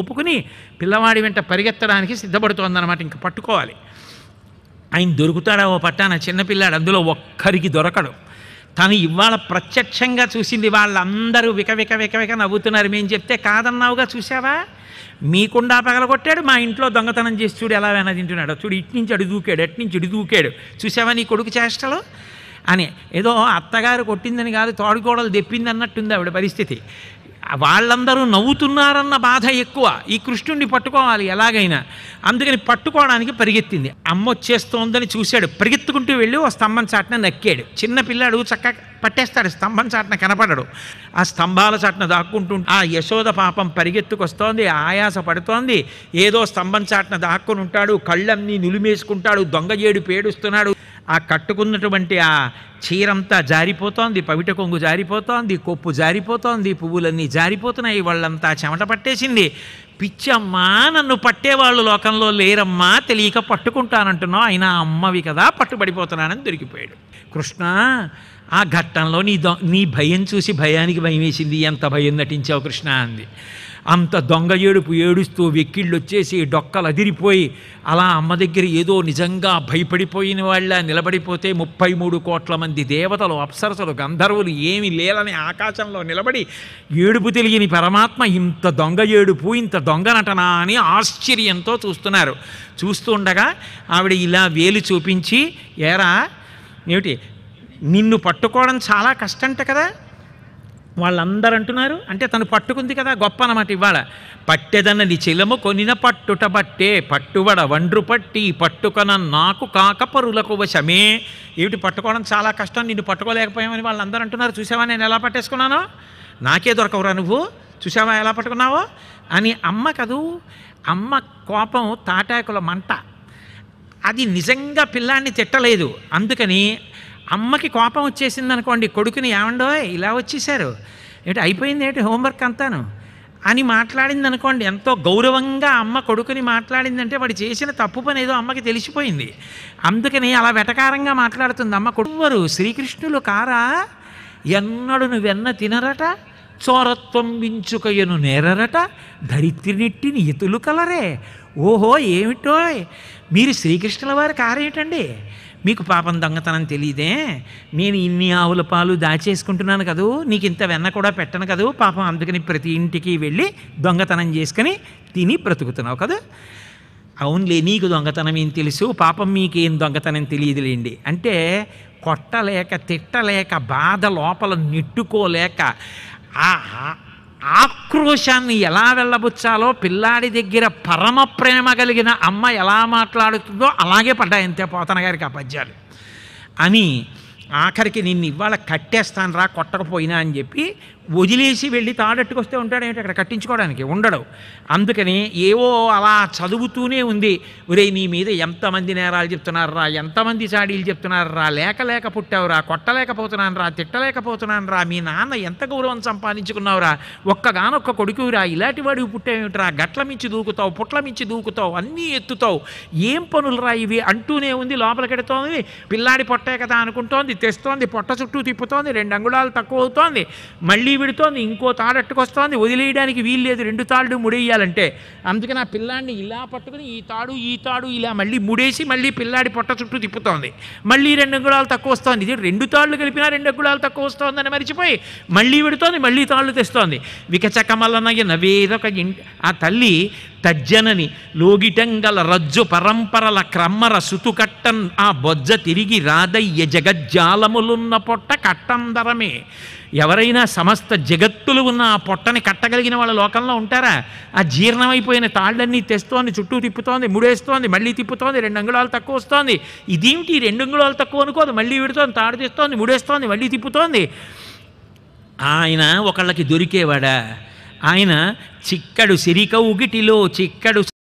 ఒప్పుకుని పిల్లవాడి వెంట పరిగెత్తడానికి సిద్ధపడుతోందన్నమాట ఇంక పట్టుకోవాలి ఆయన దొరుకుతాడా ఓ పట్టాన చిన్నపిల్లాడు అందులో ఒక్కరికి దొరకడు తను ఇవాళ ప్రత్యక్షంగా చూసింది వాళ్ళందరూ విక విక విక విక నవ్వుతున్నారు మేము చెప్తే కాదన్నావుగా చూసావా మీ కుండా పగలగొట్టాడు మా ఇంట్లో దొంగతనం చేసి చూడు ఎలా వేనా తింటున్నాడు చూడు ఇటు నుంచి అడు దూకాడు అటు నుంచి ఇటు దూకాడు చూసావా నీ కొడుకు చేష్టలు అని ఏదో అత్తగారు కొట్టిందని కాదు తోడుకోడలు తెప్పింది అన్నట్టుంది ఆవిడ పరిస్థితి వాళ్ళందరూ నవ్వుతున్నారన్న బాధ ఎక్కువ ఈ కృష్ణుడిని పట్టుకోవాలి ఎలాగైనా అందుకని పట్టుకోవడానికి పరిగెత్తింది అమ్మ వచ్చేస్తోందని చూశాడు పరిగెత్తుకుంటూ వెళ్ళి ఓ స్తంభం చాటున నక్కాడు చిన్న పిల్లాడు చక్కగా పట్టేస్తాడు స్తంభం చాటున కనపడడు ఆ స్తంభాల చాటున దాక్కుంటూ ఆ యశోద పాపం పరిగెత్తుకొస్తోంది ఆయాస పడుతోంది ఏదో స్తంభం చాటున దాక్కుని ఉంటాడు కళ్ళన్నీ నులిమేసుకుంటాడు దొంగజేడు పేడుస్తున్నాడు ఆ కట్టుకున్నటువంటి ఆ చీరంతా జారిపోతోంది పవిట కొంగు జారిపోతోంది కొప్పు జారిపోతోంది పువ్వులన్నీ జారిపోతున్నాయి వాళ్ళంతా చెమట పట్టేసింది పిచ్చమ్మా నన్ను పట్టేవాళ్ళు లోకంలో లేరమ్మా తెలియక పట్టుకుంటానంటున్నావు అయినా అమ్మవి కదా పట్టుబడిపోతున్నానని దొరికిపోయాడు కృష్ణ ఆ ఘట్టంలో నీ దొ నీ భయం చూసి భయానికి భయం వేసింది ఎంత భయం నటించావు కృష్ణ అంది అంత దొంగ ఏడుపు ఏడుస్తూ వెక్కిళ్ళు వచ్చేసి డొక్కలు అదిరిపోయి అలా అమ్మ దగ్గర ఏదో నిజంగా భయపడిపోయిన వాళ్ళ నిలబడిపోతే ముప్పై మూడు కోట్ల మంది దేవతలు అప్సరసలు గంధర్వులు ఏమి లేలని ఆకాశంలో నిలబడి ఏడుపు తెలియని పరమాత్మ ఇంత దొంగ ఏడుపు ఇంత నటనా అని ఆశ్చర్యంతో చూస్తున్నారు చూస్తూ ఉండగా ఆవిడ ఇలా వేలు చూపించి ఏరా ఏమిటి నిన్ను పట్టుకోవడం చాలా కష్టంట కదా వాళ్ళందరూ అంటున్నారు అంటే తను పట్టుకుంది కదా గొప్ప అనమాట ఇవాళ నీ చెలము కొనిన పట్టుట బట్టే పట్టువడ వండ్రు పట్టి పట్టుకన నాకు కాక పరులకు వశమే ఏమిటి పట్టుకోవడం చాలా కష్టం నిన్ను పట్టుకోలేకపోయామని వాళ్ళందరూ అంటున్నారు చూసావా నేను ఎలా పట్టేసుకున్నాను నాకే దొరకవురా నువ్వు చూసావా ఎలా పట్టుకున్నావో అని అమ్మ కదూ అమ్మ కోపం తాటాకుల మంట అది నిజంగా పిల్లాన్ని తిట్టలేదు అందుకని అమ్మకి కోపం వచ్చేసింది అనుకోండి కొడుకుని ఏమండో ఇలా వచ్చేసారు ఏంటి అయిపోయింది ఏంటి హోంవర్క్ అంతాను అని మాట్లాడింది అనుకోండి ఎంతో గౌరవంగా అమ్మ కొడుకుని మాట్లాడిందంటే వాడు చేసిన తప్పు పని ఏదో అమ్మకి తెలిసిపోయింది అందుకని అలా వెటకారంగా మాట్లాడుతుంది అమ్మ కొడువరు శ్రీకృష్ణులు కారా ఎన్నడు నువ్వెన్న తినరట చోరత్వం వించుకయ్యను నేరరట నెట్టిని ఇతులు కలరే ఓహో ఏమిటో మీరు శ్రీకృష్ణుల వారి కారేటండి మీకు పాపం దొంగతనం తెలియదే నేను ఇన్ని ఆవుల పాలు దాచేసుకుంటున్నాను కదూ నీకు ఇంత వెన్న కూడా పెట్టను కదూ పాపం అందుకని ప్రతి ఇంటికి వెళ్ళి దొంగతనం చేసుకుని తిని బ్రతుకుతున్నావు కదా అవునులే నీకు దొంగతనం ఏం తెలుసు పాపం మీకేం దొంగతనం తెలియదులేండి అంటే కొట్టలేక తిట్టలేక బాధ లోపల నిట్టుకోలేక ఆక్రోశాన్ని ఎలా వెళ్ళబుచ్చాలో పిల్లాడి దగ్గర పరమ ప్రేమ కలిగిన అమ్మ ఎలా మాట్లాడుతుందో అలాగే పడ్డాయి అంతే పోతన గారికి ఆ పద్యాలు అని ఆఖరికి నిన్ను ఇవాళ కట్టేస్తాను రా కొట్టకపోయినా అని చెప్పి వదిలేసి వెళ్ళి తాడట్టుకొస్తే ఉంటాడేమిటి అక్కడ కట్టించుకోవడానికి ఉండడు అందుకని ఏవో అలా చదువుతూనే ఉంది ఒరే నీ మీద ఎంతమంది నేరాలు చెప్తున్నారు రా ఎంతమంది చాడీలు రా లేక లేక పుట్టావురా కొట్టలేకపోతున్నాను రా తిట్టలేకపోతున్నాను రా మీ నాన్న ఎంత గౌరవం సంపాదించుకున్నావురా ఒక్కగానొక్క కొడుకురా ఇలాంటి వాడివి పుట్టావేమిట్రా గట్ల మించి దూకుతావు పుట్ల మించి దూకుతావు అన్నీ ఎత్తుతావు ఏం పనులురా ఇవి అంటూనే ఉంది లోపలికెడుతోంది పిల్లాడి పొట్టే కదా అనుకుంటోంది తెస్తోంది పొట్ట చుట్టూ తిప్పుతోంది రెండు అంగుళాలు తక్కువ అవుతోంది మళ్ళీ కుండీ విడుతోంది ఇంకో తాడు అట్టుకొస్తోంది వదిలేయడానికి లేదు రెండు తాళ్ళు ముడేయాలంటే అందుకని ఆ పిల్లాడిని ఇలా పట్టుకుని ఈ తాడు ఈ తాడు ఇలా మళ్ళీ ముడేసి మళ్ళీ పిల్లాడి పొట్ట చుట్టూ తిప్పుతోంది మళ్ళీ రెండు అంగుళాలు తక్కువ వస్తోంది ఇది రెండు తాళ్ళు కలిపినా రెండు అంగుళాలు తక్కువ వస్తోందని మరిచిపోయి మళ్ళీ విడుతోంది మళ్ళీ తాళ్ళు తెస్తోంది వికచకమలనయ్య నవేదొక ఆ తల్లి తజ్జనని లోగిటంగల రజ్జు పరంపరల క్రమ్మర సుతుకట్టన్ ఆ బొజ్జ తిరిగి రాదయ్య జగజ్జాలములున్న పొట్ట కట్టందరమే ఎవరైనా సమస్త జగత్తులు ఉన్న ఆ పొట్టని కట్టగలిగిన వాళ్ళ లోకంలో ఉంటారా ఆ జీర్ణమైపోయిన తాళ్ళన్నీ తెస్తోంది చుట్టూ తిప్పుతోంది ముడేస్తోంది మళ్ళీ తిప్పుతోంది రెండు అంగుళాలు తక్కువ వస్తోంది ఇదేమిటి రెండు అంగుళాలు తక్కువ అనుకోదు మళ్ళీ విడుతోంది తాడు తెస్తోంది ముడేస్తోంది మళ్ళీ తిప్పుతోంది ఆయన ఒకళ్ళకి దొరికేవాడా ఆయన చిక్కడు సిరికౌగిటిలో చిక్కడు